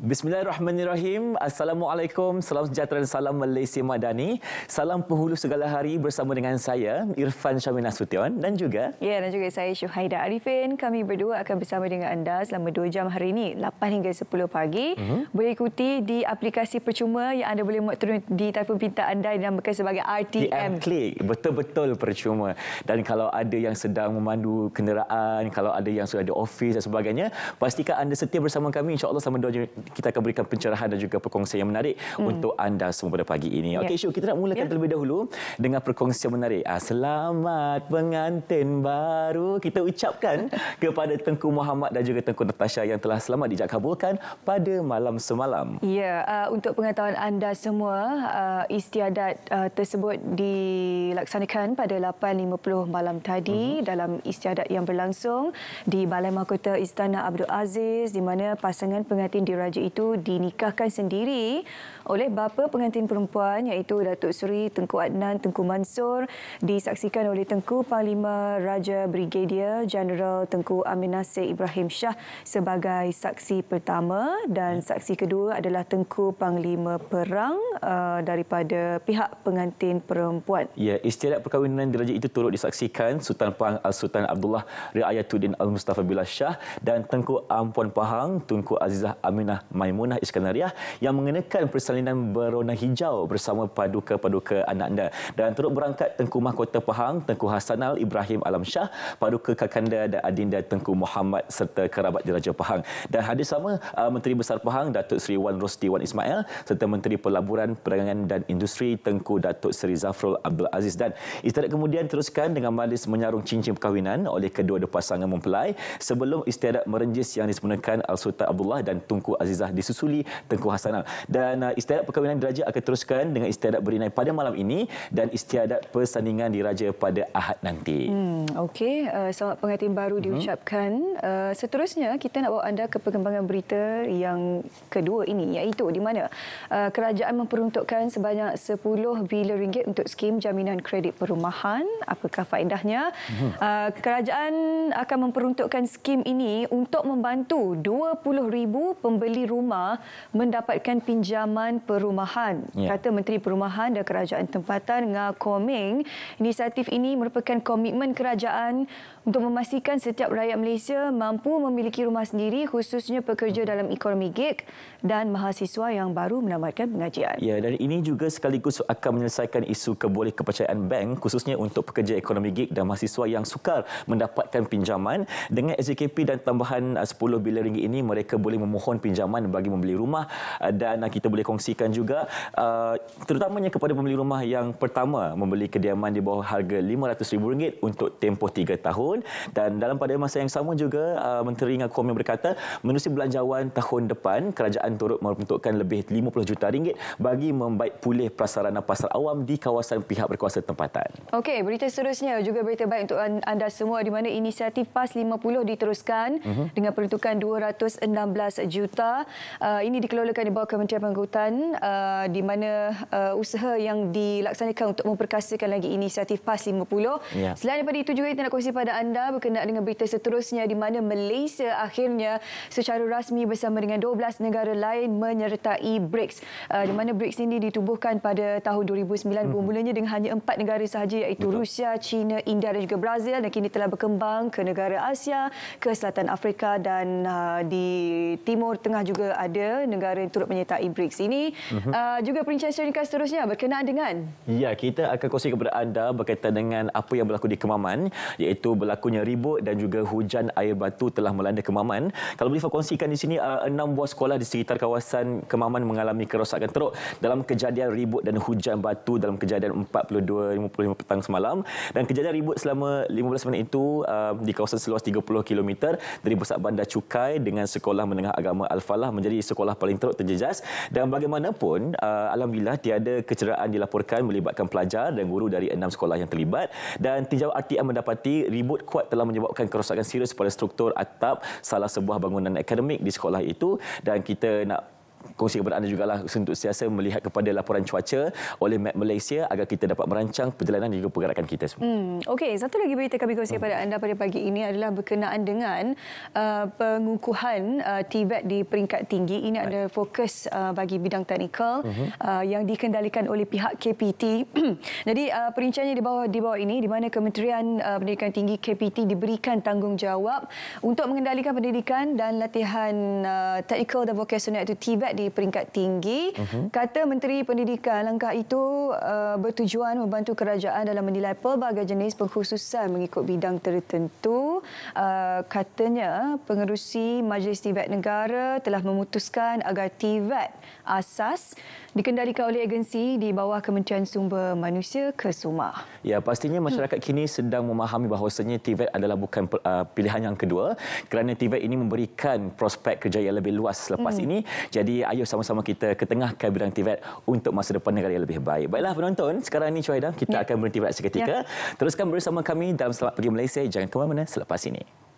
Bismillahirrahmanirrahim. Assalamualaikum. Salam sejahtera dan salam Malaysia Madani. Salam penghulu segala hari bersama dengan saya Irfan Syamil Nasution dan juga Ya dan juga saya Syuhaida Arifin. Kami berdua akan bersama dengan anda selama 2 jam hari ini 8 hingga 10 pagi. Uh-huh. Boleh ikuti di aplikasi percuma yang anda boleh muat turun di telefon pintar anda yang dinamakan sebagai RTM. DM Click. Betul-betul percuma. Dan kalau ada yang sedang memandu kenderaan, kalau ada yang sudah ada office dan sebagainya, pastikan anda setia bersama kami Insyaallah allah selama 2 jam kita akan berikan pencerahan dan juga perkongsian yang menarik hmm. untuk anda semua pada pagi ini. Ya. Okey, yeah. Syu, kita nak mulakan yeah. terlebih dahulu dengan perkongsian menarik. Ah, selamat pengantin baru. Kita ucapkan kepada Tengku Muhammad dan juga Tengku Natasha yang telah selamat dijakabulkan pada malam semalam. Ya, yeah, uh, untuk pengetahuan anda semua, uh, istiadat uh, tersebut dilaksanakan pada 8.50 malam tadi mm -hmm. dalam istiadat yang berlangsung di Balai Mahkota Istana Abdul Aziz di mana pasangan pengantin diraja remaja itu dinikahkan sendiri oleh bapa pengantin perempuan iaitu Datuk Seri Tengku Adnan Tengku Mansor disaksikan oleh Tengku Panglima Raja Brigadier General Tengku Amin Nasir Ibrahim Shah sebagai saksi pertama dan saksi kedua adalah Tengku Panglima Perang uh, daripada pihak pengantin perempuan. Ya, istiadat perkahwinan diraja itu turut disaksikan Sultan Pahang uh, Sultan Abdullah Riayatuddin Al-Mustafa Billah Shah dan Tengku Ampuan Pahang Tengku Azizah Aminah Maimunah Iskandariah yang mengenakan persalinan berwarna hijau bersama paduka-paduka anak anda. Dan turut berangkat Tengku Mahkota Pahang, Tengku Hasanal Ibrahim Alam Shah, paduka Kakanda dan Adinda Tengku Muhammad serta kerabat diraja Pahang. Dan hadir sama uh, Menteri Besar Pahang, Datuk Seri Wan Rosti Wan Ismail serta Menteri Pelaburan, Perdagangan dan Industri Tengku Datuk Seri Zafrul Abdul Aziz. Dan istirahat kemudian teruskan dengan majlis menyarung cincin perkahwinan oleh kedua-dua pasangan mempelai sebelum istirahat merenjis yang disempurnakan Al-Sultan Abdullah dan Tengku Aziz Izzah disusuli Tengku Hasanah. Dan uh, istiadat perkahwinan diraja akan teruskan dengan istiadat berinai pada malam ini dan istiadat persandingan diraja pada Ahad nanti. Hmm, Okey, uh, selamat pengantin baru hmm. diucapkan. Uh, seterusnya, kita nak bawa anda ke perkembangan berita yang kedua ini iaitu di mana uh, kerajaan memperuntukkan sebanyak RM10 bilion ringgit untuk skim jaminan kredit perumahan. Apakah faedahnya? Mhm. Uh, kerajaan akan memperuntukkan skim ini untuk membantu 20,000 pembeli rumah mendapatkan pinjaman perumahan. Ya. Kata Menteri Perumahan dan Kerajaan Tempatan Nga Koming, inisiatif ini merupakan komitmen kerajaan untuk memastikan setiap rakyat Malaysia mampu memiliki rumah sendiri khususnya pekerja dalam ekonomi gig dan mahasiswa yang baru menamatkan pengajian. Ya, dan ini juga sekaligus akan menyelesaikan isu keboleh kepercayaan bank khususnya untuk pekerja ekonomi gig dan mahasiswa yang sukar mendapatkan pinjaman. Dengan SJKP dan tambahan RM10 uh, bilion ini, mereka boleh memohon pinjaman pengalaman bagi membeli rumah eh, dan eh, kita boleh kongsikan juga eh, terutamanya kepada pembeli rumah yang pertama membeli kediaman di bawah harga RM500,000 untuk tempoh 3 tahun dan dalam pada masa yang sama juga Menteri Ngah Kuomi berkata menerusi belanjawan tahun depan kerajaan turut membentukkan lebih RM50 juta ringgit bagi membaik pulih prasarana pasar awam di kawasan pihak berkuasa tempatan. Okey, berita seterusnya juga berita baik untuk anda semua di mana inisiatif PAS 50 diteruskan uh-huh. dengan peruntukan 216 juta uh, Uh, ini dikelolakan di bawah Kementerian Penghutan uh, di mana uh, usaha yang dilaksanakan untuk memperkasakan lagi inisiatif PAS 50. Yeah. Selain daripada itu juga kita nak kongsi pada anda berkenaan dengan berita seterusnya di mana Malaysia akhirnya secara rasmi bersama dengan 12 negara lain menyertai BRICS. Di mana BRICS ini ditubuhkan pada tahun 2009 hmm. bermulanya dengan hanya empat negara sahaja iaitu Betul. Rusia, China, India dan juga Brazil dan kini telah berkembang ke negara Asia, ke Selatan Afrika dan di Timur Tengah juga ada negara yang turut menyertai BRICS ini. Uh-huh. Uh, juga perincian-perincian seterusnya berkenaan dengan? Ya, kita akan kongsi kepada anda berkaitan dengan apa yang berlaku di Kemaman iaitu berlakunya ribut dan juga hujan air batu telah melanda Kemaman. Kalau boleh kongsikan di sini, uh, enam buah sekolah di sekitar kawasan Kemaman mengalami kerosakan teruk dalam kejadian ribut dan hujan batu dalam kejadian 42.55 petang semalam. Dan kejadian ribut selama 15 minit itu uh, di kawasan seluas 30 km dari pusat bandar cukai dengan sekolah menengah agama Al-Falah Salah menjadi sekolah paling teruk terjejas dan bagaimanapun uh, alhamdulillah tiada kecederaan dilaporkan melibatkan pelajar dan guru dari enam sekolah yang terlibat dan tinjau RTI mendapati ribut kuat telah menyebabkan kerosakan serius pada struktur atap salah sebuah bangunan akademik di sekolah itu dan kita nak kongsi kepada anda juga lah untuk siasa melihat kepada laporan cuaca oleh Map Malaysia agar kita dapat merancang perjalanan juga pergerakan kita semua. Hmm, Okey, satu lagi berita kami kongsi kepada anda pada pagi ini adalah berkenaan dengan uh, pengukuhan uh, Tibet di peringkat tinggi. Ini right. adalah fokus uh, bagi bidang teknikal uh-huh. uh, yang dikendalikan oleh pihak KPT. Jadi uh, perinciannya di bawah di bawah ini di mana Kementerian uh, Pendidikan Tinggi KPT diberikan tanggungjawab untuk mengendalikan pendidikan dan latihan uh, teknikal dan vocational itu Tibet peringkat di peringkat tinggi. Uh-huh. Kata Menteri Pendidikan, langkah itu uh, bertujuan membantu kerajaan dalam menilai pelbagai jenis pengkhususan mengikut bidang tertentu. Uh, katanya, pengerusi Majlis Tibet Negara telah memutuskan agar Tibet asas dikendalikan oleh agensi di bawah Kementerian Sumber Manusia Kesuma. Ya, pastinya masyarakat hmm. kini sedang memahami bahawasanya Tibet adalah bukan uh, pilihan yang kedua kerana Tibet ini memberikan prospek kerja yang lebih luas selepas hmm. ini. Jadi ayuh sama-sama kita ke tengah bidang TVET untuk masa depan negara yang lebih baik. Baiklah penonton, sekarang ini Cuaidam, kita ya. akan berhenti seketika. Ya. Teruskan bersama kami dalam Selamat Pagi Malaysia. Jangan ke mana-mana selepas ini.